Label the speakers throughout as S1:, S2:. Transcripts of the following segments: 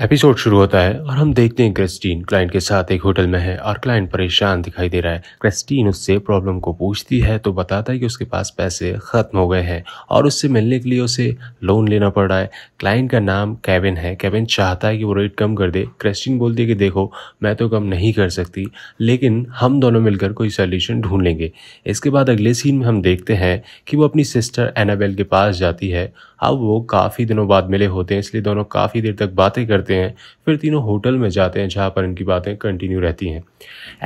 S1: episode शुरू होता है और हम देखते हैं क्रिस्टीन क्लाइंट के साथ एक होटल में है और क्लाइंट परेशान दिखाई दे रहा है क्रिस्टीन उससे प्रॉब्लम को पूछती है तो बताता है कि उसके पास पैसे ख़त्म हो गए हैं और उससे मिलने के लिए उसे लोन लेना पड़ रहा है क्लाइंट का नाम केविन है केविन चाहता है कि वो रेट कम कर दे क्रिस्टीन बोलती है कि देखो मैं तो कम नहीं कर सकती लेकिन हम दोनों मिलकर कोई सोल्यूशन ढूंढ लेंगे इसके बाद अगले सीन में हम देखते हैं कि वो अपनी सिस्टर एनाबेल के पास जाती है अब वो काफ़ी दिनों बाद मिले होते हैं इसलिए दोनों काफ़ी देर तक बातें कर करते हैं फिर तीनों होटल में जाते हैं जहाँ पर इनकी बातें कंटिन्यू रहती हैं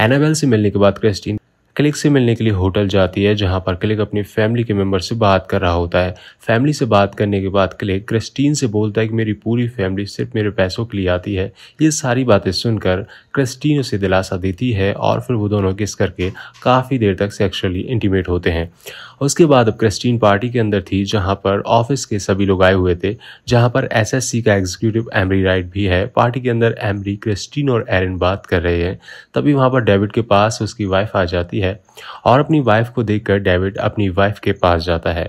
S1: एनाबेल से मिलने के बाद क्रिस्टीन क्लिक से मिलने के लिए होटल जाती है जहाँ पर क्लिक अपनी फैमिली के मेम्बर से बात कर रहा होता है फैमिली से बात करने के बाद क्लिक क्रिस्टीन से बोलता है कि मेरी पूरी फैमिली सिर्फ मेरे पैसों के लिए आती है ये सारी बातें सुनकर क्रिस्टीन उसे दिलासा देती है और फिर वो दोनों किस करके काफ़ी देर तक सेक्शुअली इंटीमेट होते हैं उसके बाद अब क्रिस्टीन पार्टी के अंदर थी जहाँ पर ऑफिस के सभी लोग आए हुए थे जहाँ पर एस का एग्जीक्यूटिव एमरी राइट भी है पार्टी के अंदर एमरी क्रिस्टीन और एरन बात कर रहे हैं तभी वहाँ पर डेविड के पास उसकी वाइफ आ जाती है है और अपनी वाइफ को देखकर डेविड अपनी वाइफ के पास जाता है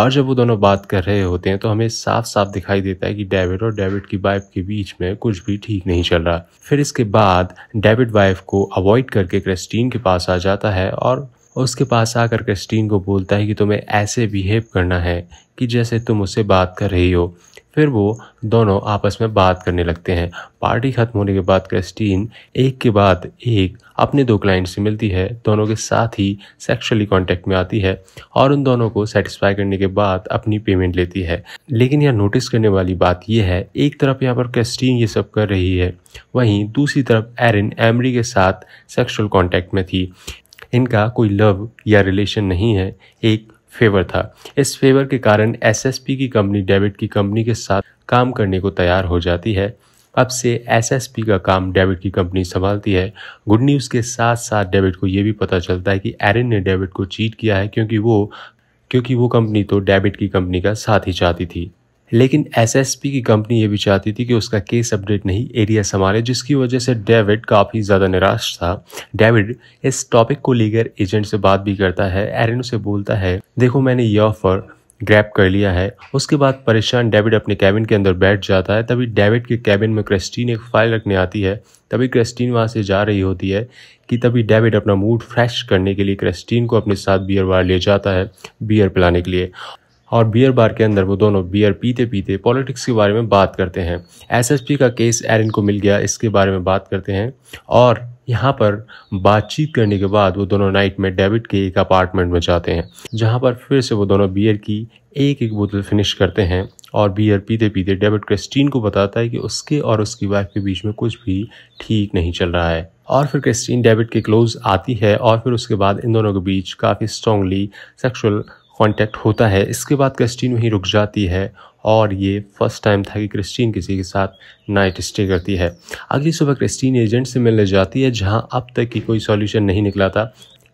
S1: और जब वो दोनों बात कर रहे होते हैं तो हमें साफ साफ दिखाई देता है कि डेविड और डेविड की वाइफ के बीच में कुछ भी ठीक नहीं चल रहा फिर इसके बाद डेविड वाइफ को अवॉइड करके क्रिस्टीन के पास आ जाता है और और उसके पास आकर क्रिस्टीन को बोलता है कि तुम्हें ऐसे बिहेव करना है कि जैसे तुम उससे बात कर रही हो फिर वो दोनों आपस में बात करने लगते हैं पार्टी खत्म होने के बाद क्रिस्टीन एक के बाद एक अपने दो क्लाइंट से मिलती है दोनों के साथ ही सेक्सुअली कांटेक्ट में आती है और उन दोनों को सेटिस्फाई करने के बाद अपनी पेमेंट लेती है लेकिन यह नोटिस करने वाली बात यह है एक तरफ यहाँ पर क्रिस्टीन ये सब कर रही है वहीं दूसरी तरफ एरिन एमरी के साथ सेक्सुअल कॉन्टैक्ट में थी इनका कोई लव या रिलेशन नहीं है एक फेवर था इस फेवर के कारण एसएसपी की कंपनी डेविड की कंपनी के साथ काम करने को तैयार हो जाती है अब से एसएसपी का काम डेविड की कंपनी संभालती है गुड न्यूज़ के साथ साथ डेविड को ये भी पता चलता है कि एरिन ने डेविड को चीट किया है क्योंकि वो क्योंकि वो कंपनी तो डेविड की कंपनी का साथ ही चाहती थी लेकिन एसएसपी की कंपनी ये भी चाहती थी कि उसका केस अपडेट नहीं एरिया संभाले जिसकी वजह से डेविड काफ़ी ज़्यादा निराश था डेविड इस टॉपिक को लेकर एजेंट से बात भी करता है एरिनो से बोलता है देखो मैंने ये ऑफर ग्रैप कर लिया है उसके बाद परेशान डेविड अपने कैबिन के अंदर बैठ जाता है तभी डेविड के कैबिन में क्रिस्टीन एक फाइल रखने आती है तभी क्रिस्टीन वहाँ से जा रही होती है कि तभी डेविड अपना मूड फ्रेश करने के लिए क्रिस्टीन को अपने साथ बियर वार ले जाता है बियर पिलाने के लिए और बियर बार के अंदर वो दोनों बियर पीते पीते पॉलिटिक्स के बारे में बात करते हैं एसएसपी का केस एरिन को मिल गया इसके बारे में बात करते हैं और यहाँ पर बातचीत करने के बाद वो दोनों नाइट में डेविड के एक अपार्टमेंट में जाते हैं जहाँ पर फिर से वो दोनों बियर की एक एक बोतल फिनिश करते हैं और बियर पीते पीते डेविड क्रिस्टीन को बताता है कि उसके और उसकी वाइफ के बीच में कुछ भी ठीक नहीं चल रहा है और फिर क्रिस्टीन डेविड के क्लोज आती है और फिर उसके बाद इन दोनों के बीच काफ़ी स्ट्रॉन्गली सेक्सुअल कांटेक्ट होता है इसके बाद क्रिस्टीन वहीं रुक जाती है और ये फर्स्ट टाइम था कि क्रिस्टीन किसी के साथ नाइट स्टे करती है अगली सुबह क्रिस्टीन एजेंट से मिलने जाती है जहां अब तक की कोई सॉल्यूशन नहीं निकला था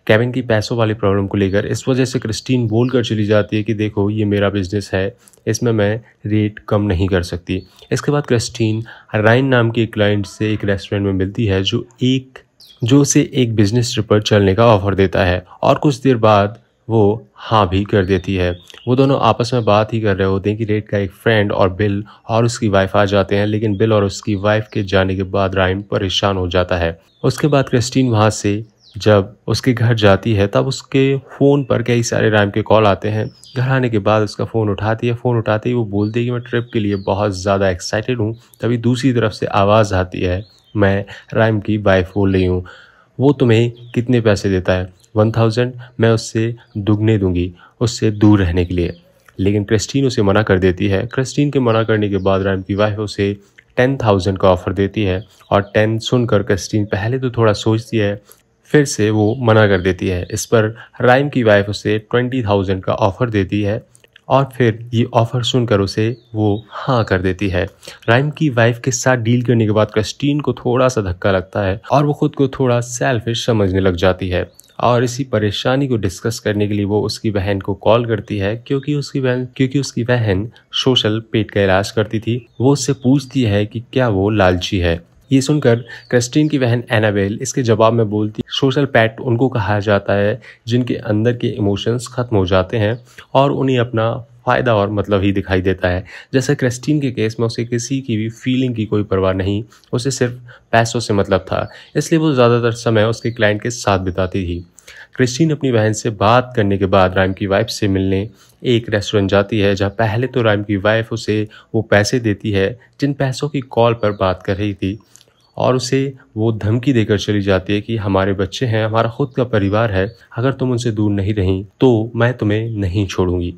S1: केविन की पैसों वाली प्रॉब्लम को लेकर इस वजह से क्रिस्टीन बोल कर चली जाती है कि देखो ये मेरा बिजनेस है इसमें मैं रेट कम नहीं कर सकती इसके बाद क्रिस्टीन राइन नाम के क्लाइंट से एक रेस्टोरेंट में मिलती है जो एक जो उसे एक बिजनेस ट्रिप पर चलने का ऑफर देता है और कुछ देर बाद वो हाँ भी कर देती है वो दोनों आपस में बात ही कर रहे होते हैं कि रेड का एक फ्रेंड और बिल और उसकी वाइफ आ जाते हैं लेकिन बिल और उसकी वाइफ के जाने के बाद राइम परेशान हो जाता है उसके बाद क्रिस्टीन वहाँ से जब उसके घर जाती है तब उसके फ़ोन पर कई सारे राइम के कॉल आते हैं घर आने के बाद उसका फ़ोन उठाती है फ़ोन उठाते ही वो बोलती है कि मैं ट्रिप के लिए बहुत ज़्यादा एक्साइटेड हूँ तभी दूसरी तरफ से आवाज़ आती है मैं राइम की वाइफ बोल रही हूँ वो तुम्हें कितने पैसे देता है वन थाउजेंड मैं उससे दुगने दूंगी उससे दूर रहने के लिए लेकिन क्रिस्टीन उसे मना कर देती है क्रिस्टीन के मना करने के बाद राम की वाइफ उसे टेन थाउजेंड का ऑफ़र देती है और टेन सुनकर क्रिस्टीन पहले तो थोड़ा सोचती है फिर से वो मना कर देती है इस पर राइम की वाइफ उसे ट्वेंटी थाउजेंड का ऑफ़र देती है और फिर ये ऑफ़र सुनकर उसे वो हाँ कर देती है राइम की वाइफ के साथ डील करने के बाद क्रिस्टीन को थोड़ा सा धक्का लगता है और वो खुद को थोड़ा सेल्फिश समझने लग जाती है और इसी परेशानी को डिस्कस करने के लिए वो उसकी बहन को कॉल करती है क्योंकि उसकी बहन क्योंकि उसकी बहन सोशल पेट का इलाज करती थी वो उससे पूछती है कि क्या वो लालची है ये सुनकर क्रिस्टीन की बहन एनाबेल इसके जवाब में बोलती सोशल पैट उनको कहा जाता है जिनके अंदर के इमोशंस ख़त्म हो जाते हैं और उन्हें अपना फ़ायदा और मतलब ही दिखाई देता है जैसे क्रिस्टीन के केस में उसे किसी की भी फीलिंग की कोई परवाह नहीं उसे सिर्फ पैसों से मतलब था इसलिए वो ज़्यादातर समय उसके क्लाइंट के साथ बिताती थी क्रिस्टीन अपनी बहन से बात करने के बाद राम की वाइफ से मिलने एक रेस्टोरेंट जाती है जहाँ पहले तो राम की वाइफ उसे वो पैसे देती है जिन पैसों की कॉल पर बात कर रही थी और उसे वो धमकी देकर चली जाती है कि हमारे बच्चे हैं हमारा खुद का परिवार है अगर तुम उनसे दूर नहीं रही तो मैं तुम्हें नहीं छोड़ूंगी